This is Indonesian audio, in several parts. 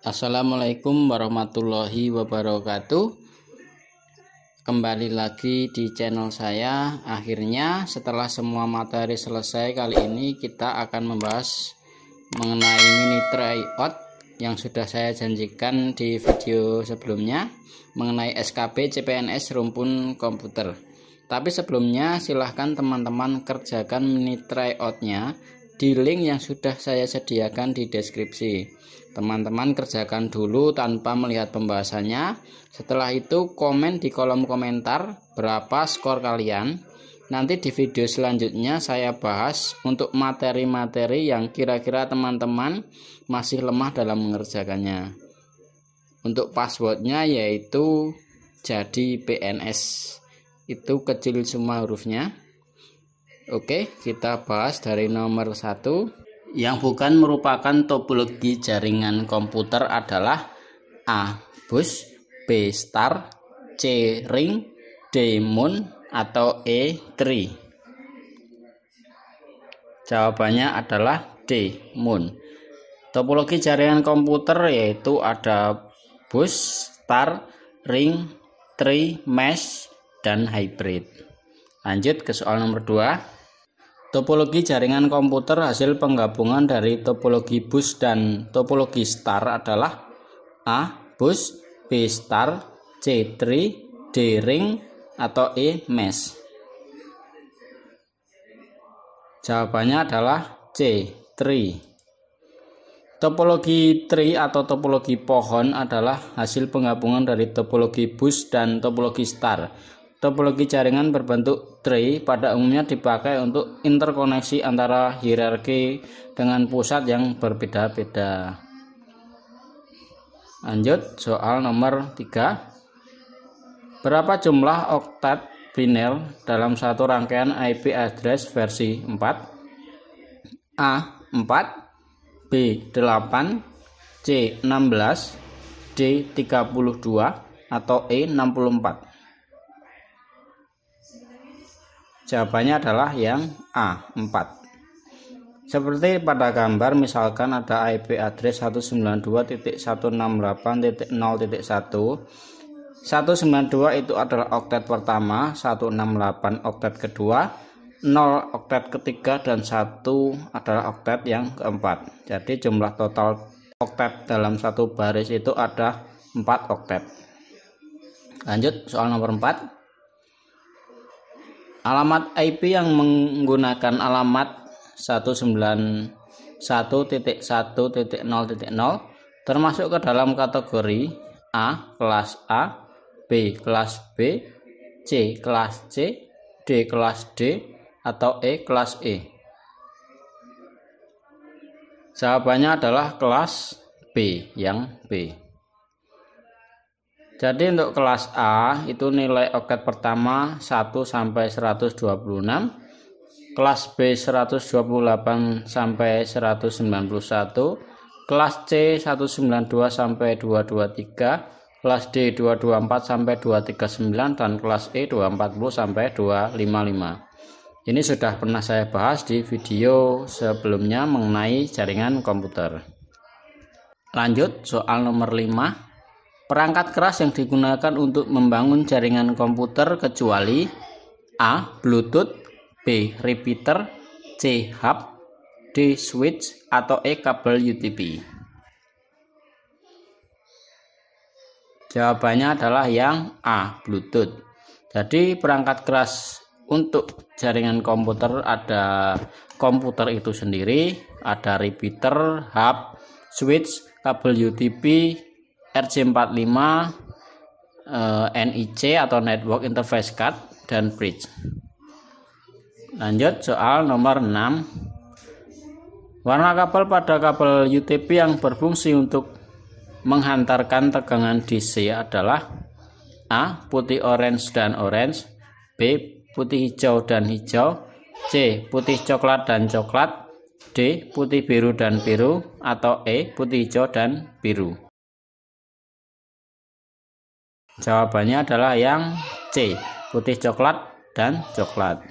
Assalamualaikum warahmatullahi wabarakatuh Kembali lagi di channel saya Akhirnya setelah semua materi selesai Kali ini kita akan membahas Mengenai mini tryout Yang sudah saya janjikan di video sebelumnya Mengenai SKB CPNS Rumpun Komputer Tapi sebelumnya silahkan teman-teman kerjakan mini tryoutnya Di link yang sudah saya sediakan di deskripsi Teman-teman kerjakan dulu tanpa melihat pembahasannya. Setelah itu komen di kolom komentar berapa skor kalian. Nanti di video selanjutnya saya bahas untuk materi-materi yang kira-kira teman-teman masih lemah dalam mengerjakannya. Untuk passwordnya yaitu jadi PNS. Itu kecil semua hurufnya. Oke, kita bahas dari nomor 1 yang bukan merupakan topologi jaringan komputer adalah A. Bus B. Star C. Ring D. Moon atau E. Tree Jawabannya adalah D. Moon Topologi jaringan komputer yaitu ada bus, star, ring, tree, mesh, dan hybrid Lanjut ke soal nomor 2 Topologi jaringan komputer hasil penggabungan dari topologi bus dan topologi star adalah A. Bus B. Star C. Tree D. Ring atau E. Mesh Jawabannya adalah C. Tree Topologi tree atau topologi pohon adalah hasil penggabungan dari topologi bus dan topologi star Topologi jaringan berbentuk tree pada umumnya dipakai untuk interkoneksi antara hierarki dengan pusat yang berbeda-beda. Lanjut soal nomor 3. Berapa jumlah oktat biner dalam satu rangkaian IP address versi 4? A 4, B 8, C 16, D 32 atau E 64. Jawabannya adalah yang A, 4. Seperti pada gambar misalkan ada IP address 192.168.0.1 192 itu adalah oktet pertama, 168 oktet kedua, 0 oktet ketiga dan 1 adalah oktet yang keempat. Jadi jumlah total oktet dalam satu baris itu ada 4 oktet. Lanjut soal nomor 4. Alamat IP yang menggunakan alamat 191.1.0.0 termasuk ke dalam kategori A kelas A, B kelas B, C kelas C, D kelas D atau E kelas E. Jawabannya adalah kelas B yang B. Jadi untuk kelas A itu nilai oket pertama 1 sampai 126, kelas B 128 sampai 191, kelas C 192 sampai 223, kelas D 224 sampai 239 dan kelas E 240 sampai 255. Ini sudah pernah saya bahas di video sebelumnya mengenai jaringan komputer. Lanjut soal nomor 5 perangkat keras yang digunakan untuk membangun jaringan komputer kecuali A. Bluetooth B. Repeater C. Hub D. Switch atau E. Kabel UTP Jawabannya adalah yang A. Bluetooth Jadi perangkat keras untuk jaringan komputer ada komputer itu sendiri ada repeater, hub, switch, kabel UTP, RJ45 eh, NIC atau Network Interface Card dan bridge. Lanjut soal nomor 6. Warna kabel pada kabel UTP yang berfungsi untuk menghantarkan tegangan DC adalah A. putih orange dan orange B. putih hijau dan hijau C. putih coklat dan coklat D. putih biru dan biru atau E. putih hijau dan biru Jawabannya adalah yang C, putih coklat dan coklat.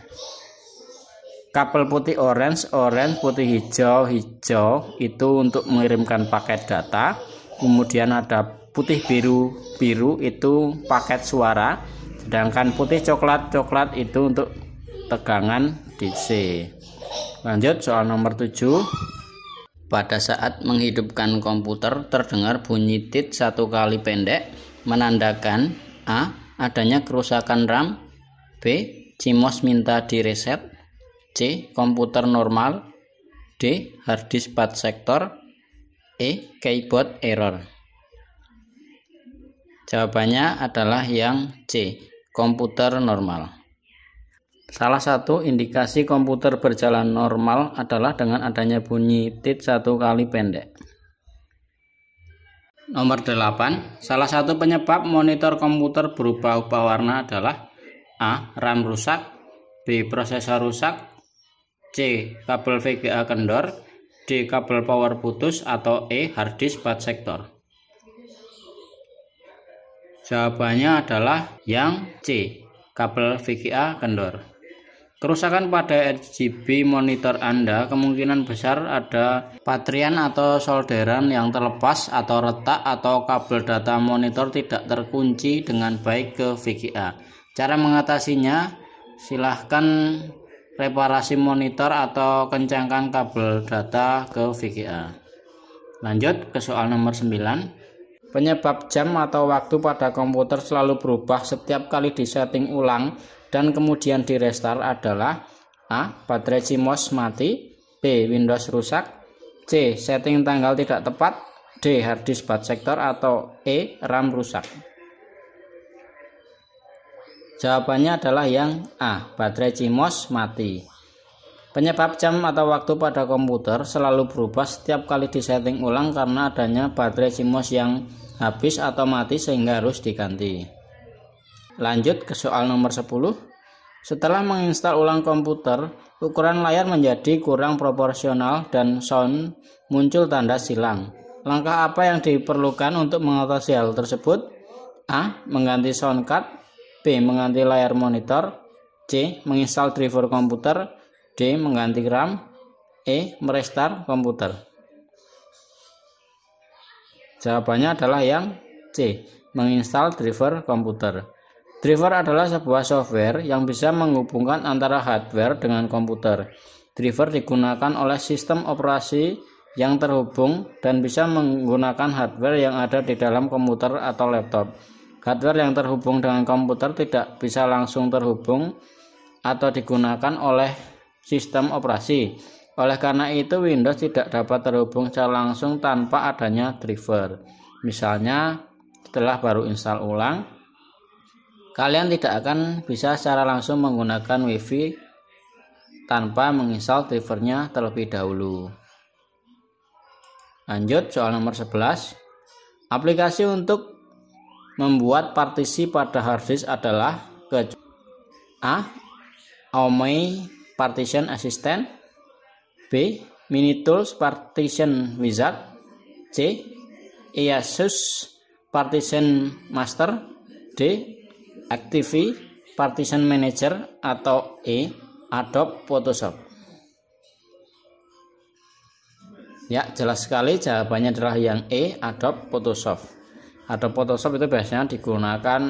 Kabel putih orange, orange, putih hijau, hijau itu untuk mengirimkan paket data. Kemudian ada putih biru, biru itu paket suara. Sedangkan putih coklat, coklat itu untuk tegangan DC. Lanjut soal nomor 7. Pada saat menghidupkan komputer terdengar bunyi tit satu kali pendek menandakan A. Adanya kerusakan RAM B. CMOS minta direset C. Komputer normal D. Harddisk 4 sektor E. Keyboard error Jawabannya adalah yang C. Komputer normal Salah satu indikasi komputer berjalan normal adalah dengan adanya bunyi tit satu kali pendek Nomor 8, salah satu penyebab monitor komputer berubah-ubah warna adalah A. RAM rusak, B. prosesor rusak, C. kabel VGA kendor, D. kabel power putus atau E. harddisk pad sektor. Jawabannya adalah yang C, kabel VGA kendor. Kerusakan pada RGB monitor Anda kemungkinan besar ada patrian atau solderan yang terlepas atau retak atau kabel data monitor tidak terkunci dengan baik ke VGA. Cara mengatasinya, silahkan reparasi monitor atau kencangkan kabel data ke VGA. Lanjut ke soal nomor 9. Penyebab jam atau waktu pada komputer selalu berubah setiap kali disetting ulang dan kemudian di restart adalah A. Baterai CMOS mati B. Windows rusak C. Setting tanggal tidak tepat D. Harddisk bad sektor atau E. RAM rusak Jawabannya adalah yang A. Baterai CMOS mati Penyebab jam atau waktu pada komputer selalu berubah setiap kali disetting ulang karena adanya baterai CMOS yang habis atau mati sehingga harus diganti. Lanjut ke soal nomor 10. Setelah menginstal ulang komputer, ukuran layar menjadi kurang proporsional dan sound muncul tanda silang. Langkah apa yang diperlukan untuk mengatasi hal tersebut? A. Mengganti sound card B. Mengganti layar monitor C. Menginstal driver komputer D. Mengganti RAM E. Merestar komputer Jawabannya adalah yang C. Menginstal driver komputer Driver adalah sebuah software yang bisa menghubungkan antara hardware dengan komputer. Driver digunakan oleh sistem operasi yang terhubung dan bisa menggunakan hardware yang ada di dalam komputer atau laptop. Hardware yang terhubung dengan komputer tidak bisa langsung terhubung atau digunakan oleh sistem operasi. Oleh karena itu, Windows tidak dapat terhubung secara langsung tanpa adanya driver. Misalnya, setelah baru install ulang, Kalian tidak akan bisa secara langsung menggunakan WiFi tanpa menginstal drivernya terlebih dahulu. Lanjut soal nomor 11. Aplikasi untuk membuat partisi pada harddisk adalah ke A. Omei Partition Assistant B. Minitools Partition Wizard C. Iasus Partition Master D. Activity Partition Manager atau E Adobe Photoshop. Ya, jelas sekali jawabannya adalah yang E Adobe Photoshop. Adobe Photoshop itu biasanya digunakan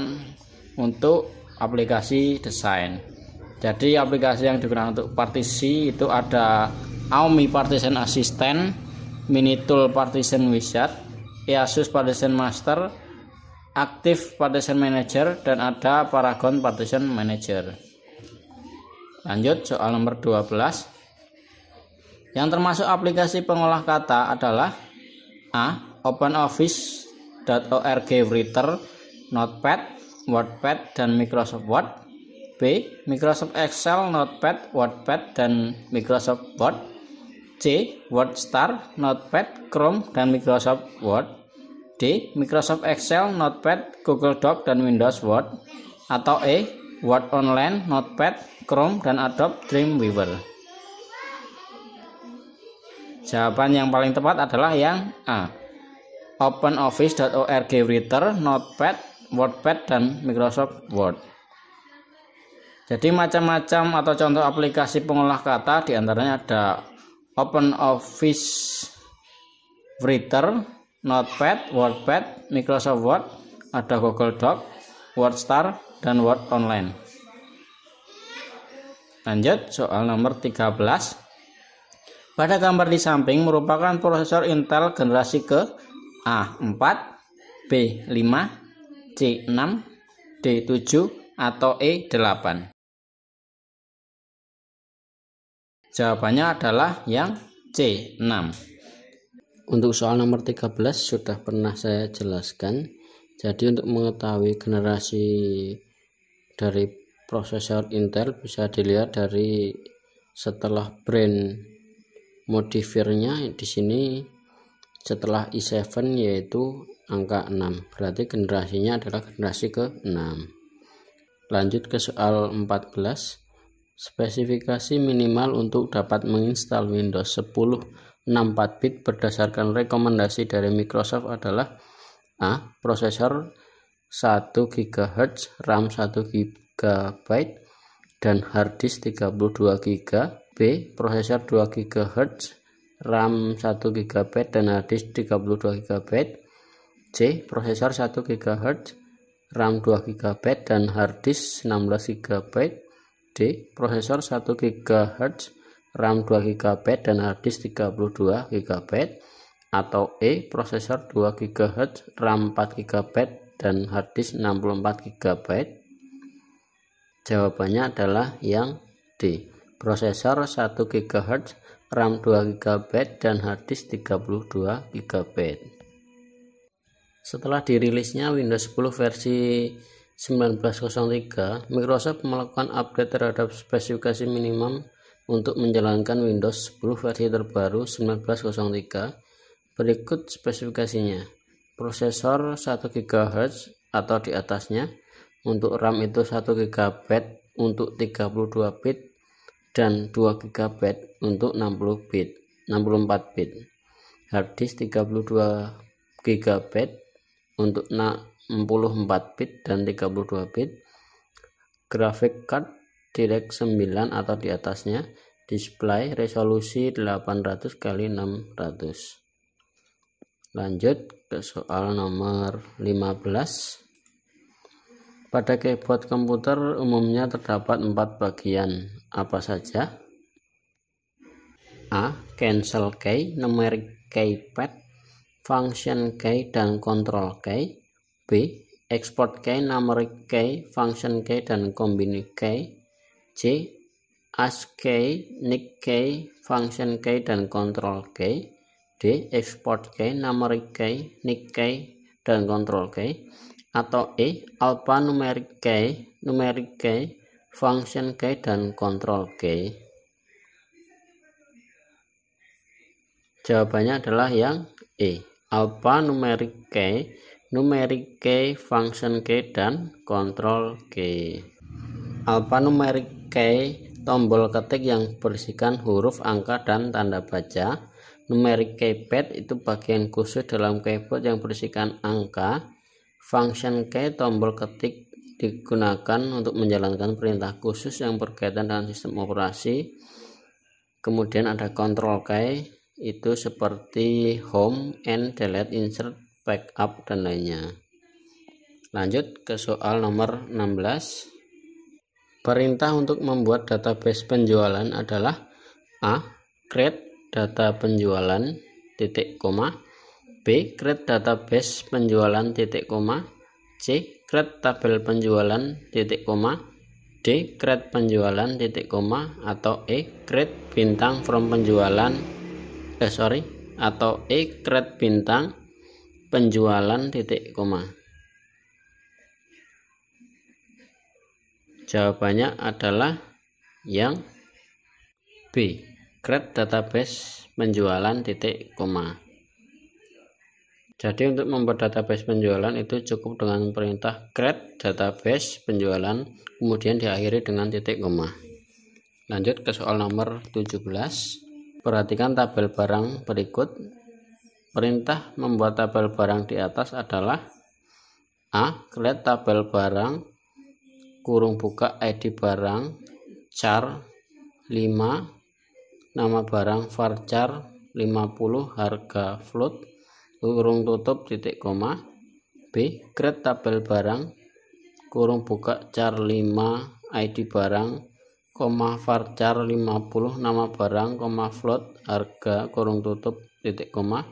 untuk aplikasi desain. Jadi aplikasi yang digunakan untuk partisi itu ada Aomi Partition Assistant, Minitool Partition Wizard, Asus Partition Master, Aktif partition manager dan ada paragon partition manager. Lanjut soal nomor 12. Yang termasuk aplikasi pengolah kata adalah A. OpenOffice.org Writer, Notepad, WordPad, dan Microsoft Word. B. Microsoft Excel, Notepad, WordPad, dan Microsoft Word. C. WordStar, Notepad, Chrome, dan Microsoft Word. D. Microsoft Excel, Notepad, Google Doc, dan Windows Word atau E. Word Online, Notepad, Chrome, dan Adobe Dreamweaver Jawaban yang paling tepat adalah yang A. OpenOffice.org Reader, Notepad, WordPad, dan Microsoft Word. Jadi macam-macam atau contoh aplikasi pengolah kata diantaranya ada OpenOffice Reader, Notepad, WordPad, Microsoft Word, ada Google Doc, WordStar, dan Word Online. Lanjut, soal nomor 13. Pada gambar di samping merupakan prosesor Intel generasi ke A4, B5, C6, D7, atau E8. Jawabannya adalah yang C6. Untuk soal nomor 13 sudah pernah saya jelaskan. Jadi untuk mengetahui generasi dari prosesor Intel bisa dilihat dari setelah brand modifiernya di sini setelah i7 yaitu angka 6. Berarti generasinya adalah generasi ke-6. Lanjut ke soal 14. Spesifikasi minimal untuk dapat menginstal Windows 10 64 bit berdasarkan rekomendasi dari Microsoft adalah A. Prosesor 1 GHz, RAM 1 GB, dan hard disk 32 GB. B. Prosesor 2 GHz, RAM 1 GB, dan hard disk 32 GB. C. Prosesor 1 GHz, RAM 2 GB, dan hard disk 16 GB. D. Prosesor 1 GHz, RAM 2 GB dan harddisk 32 GB atau E prosesor 2 GHz RAM 4 GB dan harddisk 64 GB jawabannya adalah yang D prosesor 1 GHz RAM 2 GB dan harddisk 32 GB setelah dirilisnya Windows 10 versi 1903 Microsoft melakukan update terhadap spesifikasi minimum untuk menjalankan Windows 10 versi terbaru 1903. Berikut spesifikasinya. Prosesor 1 GHz atau di atasnya. Untuk RAM itu 1 GB untuk 32 bit dan 2 GB untuk 60 bit, 64 bit. Hard disk 32 GB untuk 64 bit dan 32 bit. Graphic card Direct 9 atau di atasnya display resolusi 800 x 600 lanjut ke soal nomor 15 pada keyboard komputer umumnya terdapat empat bagian apa saja A. Cancel key, numeric keypad, function key, dan control key B. Export key, numeric key, function key, dan combine key C, nick key, Function key dan Control key, D, Export key, Numeric key, key, dan Control key, atau E, Alphanumeric key, Numeric key, Function key dan Control key. Jawabannya adalah yang E, Alphanumeric key, numeric key, function key, dan control key. Alphanumeric key tombol ketik yang berisikan huruf, angka, dan tanda baca. Numeric keypad itu bagian khusus dalam keyboard yang berisikan angka. Function key tombol ketik digunakan untuk menjalankan perintah khusus yang berkaitan dengan sistem operasi. Kemudian ada control key itu seperti home End, delete insert backup dan lainnya. Lanjut ke soal nomor 16. Perintah untuk membuat database penjualan adalah A. Create data penjualan titik koma B. Create database penjualan titik koma C. Create tabel penjualan titik koma D. Create penjualan titik koma atau E. Create bintang from penjualan eh sorry atau E. Create bintang penjualan titik koma Jawabannya adalah yang B. Create database penjualan titik koma. Jadi untuk membuat database penjualan itu cukup dengan perintah create database penjualan kemudian diakhiri dengan titik koma. Lanjut ke soal nomor 17. Perhatikan tabel barang berikut. Perintah membuat tabel barang di atas adalah A. Create tabel barang kurung buka ID barang char 5 nama barang var varchar 50 harga float kurung tutup titik koma B grade tabel barang kurung buka char 5 ID barang koma varchar 50 nama barang koma float harga kurung tutup titik koma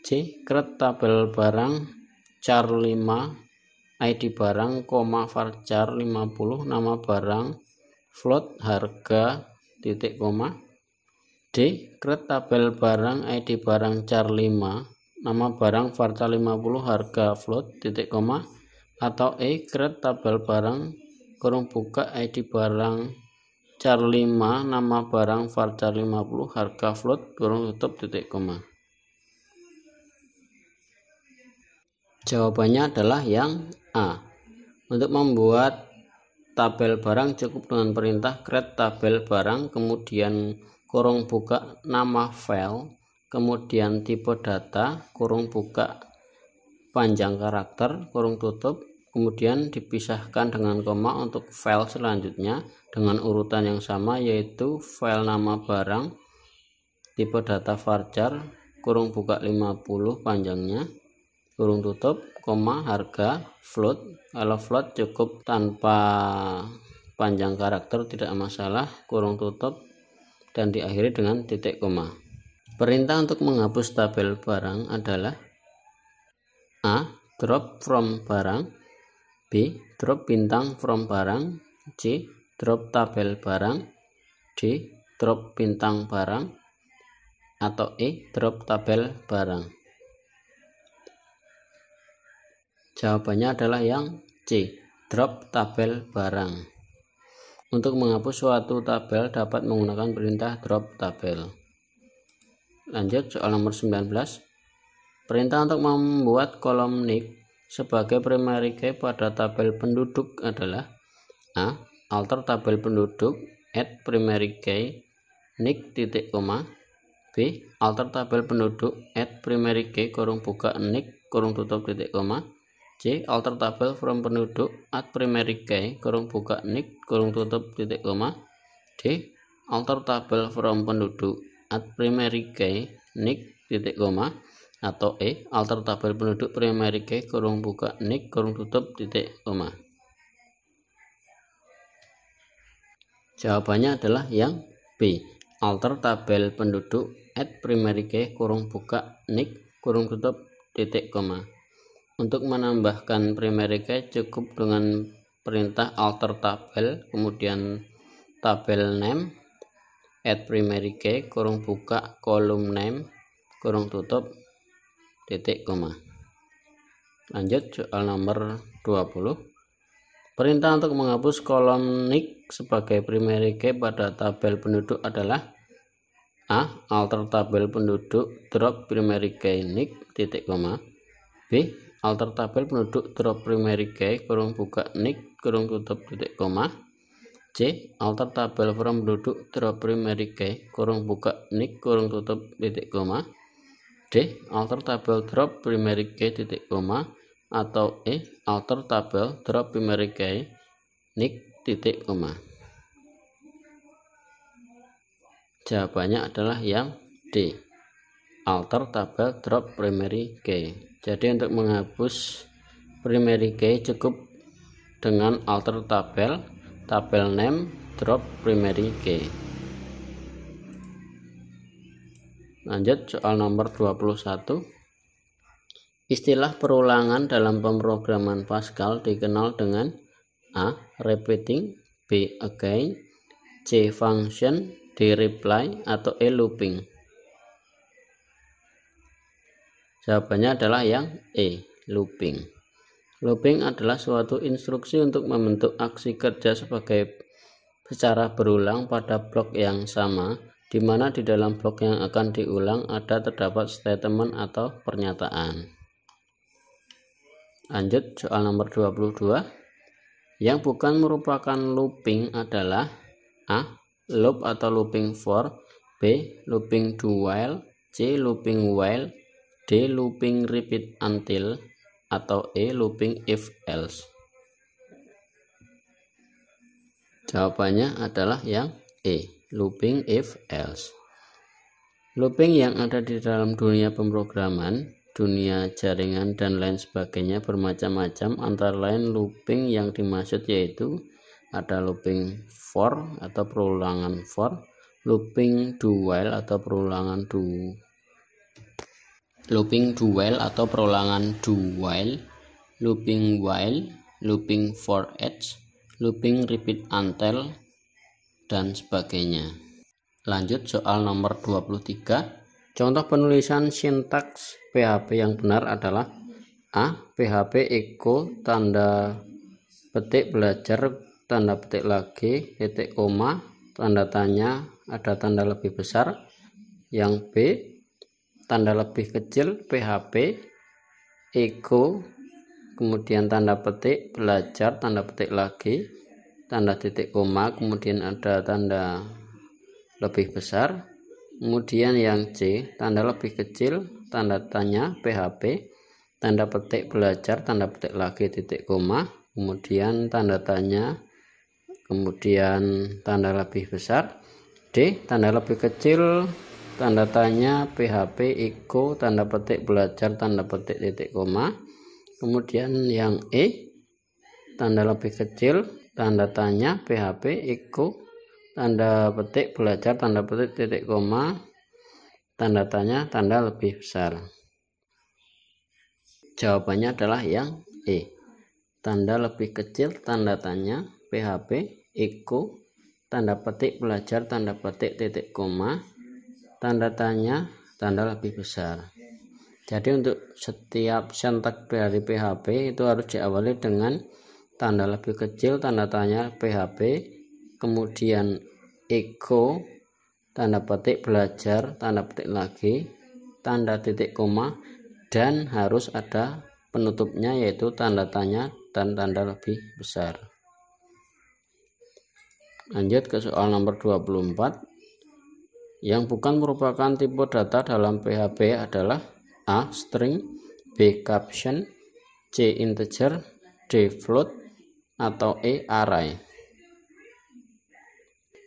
C grade tabel barang char 5 ID barang, koma varchar 50, nama barang, float, harga, titik koma. D. Kret tabel barang, ID barang char 5, nama barang varchar 50, harga, float, titik koma. Atau E. Kret tabel barang, kurung buka ID barang char 5, nama barang varchar 50, harga, float, kurung tutup, titik koma. Jawabannya adalah yang A. Untuk membuat tabel barang cukup dengan perintah create tabel barang, kemudian kurung buka nama file, kemudian tipe data, kurung buka panjang karakter, kurung tutup, kemudian dipisahkan dengan koma untuk file selanjutnya dengan urutan yang sama yaitu file nama barang, tipe data varchar, kurung buka 50 panjangnya, kurung tutup koma harga float kalau float cukup tanpa panjang karakter tidak masalah kurung tutup dan diakhiri dengan titik koma perintah untuk menghapus tabel barang adalah A drop from barang B drop bintang from barang C drop tabel barang D drop bintang barang atau E drop tabel barang Jawabannya adalah yang C. Drop tabel barang. Untuk menghapus suatu tabel dapat menggunakan perintah drop tabel. Lanjut soal nomor 19. Perintah untuk membuat kolom nick sebagai primary key pada tabel penduduk adalah A. Alter tabel penduduk add primary key nick titik koma B. Alter tabel penduduk add primary key kurung buka nick kurung tutup titik koma C. Alter tabel from penduduk at primary key kurung buka nick kurung tutup titik koma D. Alter tabel from penduduk at primary key nick titik koma atau E. Alter tabel penduduk primary key kurung buka nick kurung tutup titik koma Jawabannya adalah yang B. Alter tabel penduduk at primary key kurung buka nick kurung tutup titik koma untuk menambahkan primary key cukup dengan perintah alter tabel kemudian tabel name add primary key kurung buka kolom name kurung tutup titik koma. Lanjut soal nomor 20. Perintah untuk menghapus kolom nick sebagai primary key pada tabel penduduk adalah A. Alter tabel penduduk drop primary key nik titik koma B alter tabel penduduk drop primary key kurung buka nick kurung tutup titik koma C alter tabel from penduduk drop primary key kurung buka nick kurung tutup titik koma D alter tabel drop primary key titik koma atau E alter tabel drop primary key nick titik koma jawabannya adalah yang D alter tabel drop primary key jadi untuk menghapus primary key cukup dengan alter tabel tabel name drop primary key lanjut soal nomor 21 istilah perulangan dalam pemrograman Pascal dikenal dengan A. Repeating B. Again C. Function D. Reply atau E. Looping Jawabannya adalah yang E, looping. Looping adalah suatu instruksi untuk membentuk aksi kerja sebagai secara berulang pada blok yang sama, di mana di dalam blok yang akan diulang ada terdapat statement atau pernyataan. Lanjut soal nomor 22 yang bukan merupakan looping adalah A. loop atau looping for B. looping do while C. looping while D looping repeat until atau E looping if else jawabannya adalah yang E looping if else looping yang ada di dalam dunia pemrograman dunia jaringan dan lain sebagainya bermacam-macam antara lain looping yang dimaksud yaitu ada looping for atau perulangan for looping do while atau perulangan do looping do while atau perulangan do while, looping while, looping for each, looping repeat until, dan sebagainya. Lanjut soal nomor 23. Contoh penulisan sintaks PHP yang benar adalah A. PHP echo tanda petik belajar tanda petik lagi titik koma tanda tanya ada tanda lebih besar yang B tanda lebih kecil PHP echo kemudian tanda petik belajar tanda petik lagi tanda titik koma kemudian ada tanda lebih besar kemudian yang C tanda lebih kecil tanda tanya PHP tanda petik belajar tanda petik lagi titik koma kemudian tanda tanya kemudian tanda lebih besar D tanda lebih kecil tanda tanya PHP echo tanda petik belajar tanda petik titik koma kemudian yang E tanda lebih kecil tanda tanya PHP echo tanda petik belajar tanda petik titik koma tanda tanya tanda lebih besar jawabannya adalah yang E tanda lebih kecil tanda tanya PHP echo tanda petik belajar tanda petik titik koma tanda tanya tanda lebih besar jadi untuk setiap sentak dari PHP itu harus diawali dengan tanda lebih kecil tanda tanya PHP kemudian echo tanda petik belajar tanda petik lagi tanda titik koma dan harus ada penutupnya yaitu tanda tanya dan tanda lebih besar lanjut ke soal nomor 24 yang bukan merupakan tipe data dalam PHP adalah A. String B. Caption C. Integer D. Float atau E. Array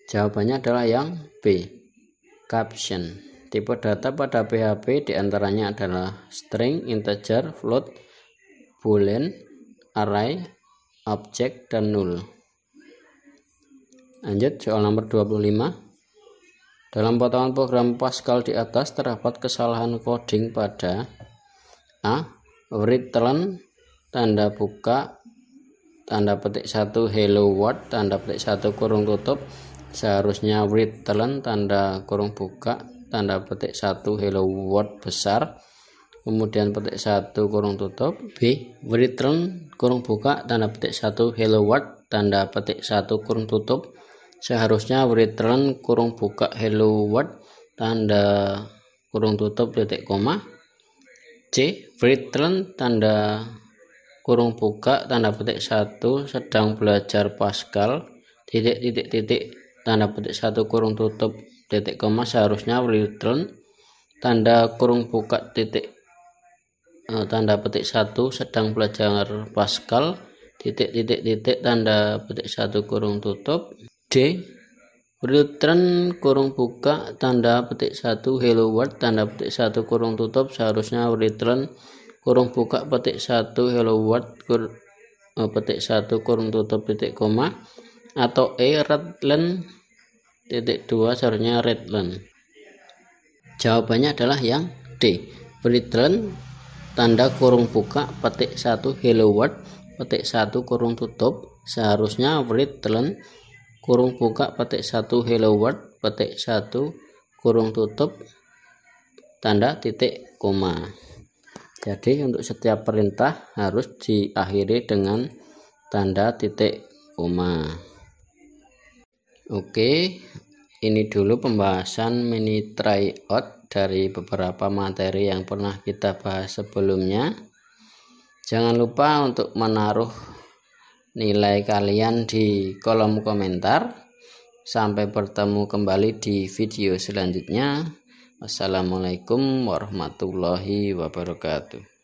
Jawabannya adalah yang B. Caption Tipe data pada PHP diantaranya adalah string, integer, float, boolean, array, objek, dan null. Lanjut soal nomor 25. Dalam potongan program Pascal di atas terdapat kesalahan coding pada A. Return tanda buka tanda petik satu hello world tanda petik satu kurung tutup seharusnya return tanda kurung buka tanda petik satu hello world besar kemudian petik satu kurung tutup B. Return kurung buka tanda petik satu hello world tanda petik satu kurung tutup seharusnya return kurung buka hello world tanda kurung tutup titik koma C return tanda kurung buka tanda petik satu sedang belajar Pascal titik titik titik tanda petik satu kurung tutup titik koma seharusnya return tanda kurung buka titik eh, tanda petik satu sedang belajar Pascal titik titik titik tanda petik satu kurung tutup D Return kurung buka tanda petik satu hello world tanda petik satu kurung tutup seharusnya return kurung buka petik satu hello world kur, eh, petik satu kurung tutup titik koma atau E redland titik dua seharusnya redland jawabannya adalah yang D return tanda kurung buka petik satu hello world petik satu kurung tutup seharusnya return kurung buka petik satu hello world petik satu kurung tutup tanda titik koma jadi untuk setiap perintah harus diakhiri dengan tanda titik koma oke ini dulu pembahasan mini tryout dari beberapa materi yang pernah kita bahas sebelumnya jangan lupa untuk menaruh nilai kalian di kolom komentar. Sampai bertemu kembali di video selanjutnya. Assalamualaikum warahmatullahi wabarakatuh.